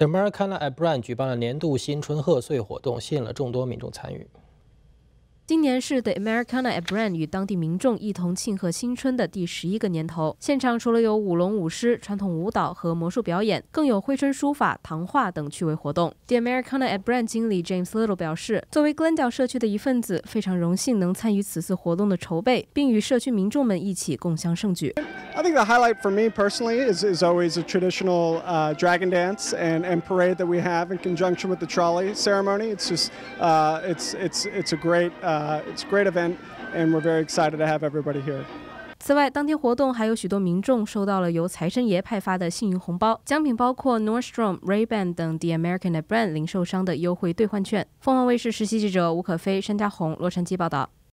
The Marcala Branch 举办了年度新春贺岁活动，吸引了众多民众参与。今年是 The Americana a Brand 与当地民众一同庆贺新春的第十一个年头。现场除了有舞龙舞狮、传统舞蹈和魔术表演，更有挥春、书法、糖画等趣味活动。The Americana Brand 经理 James Little 表示：“作为 Glendale 社区的一份子，非常荣幸能参与此次活动的筹备，并与社区民众们一起共享盛举。” I think the highlight for me personally is is always a traditional uh dragon dance and and parade that we have in conjunction with the trolley ceremony. It's just uh it's it's it's a great uh. 此外，当天活动还有许多民众收到了由财神爷派发的幸运红包，奖品包括 Nordstrom、Ray Ban 等 The American Brand 零售商的优惠兑换券。凤凰卫视实习记者吴可飞、山家红，洛杉矶报道。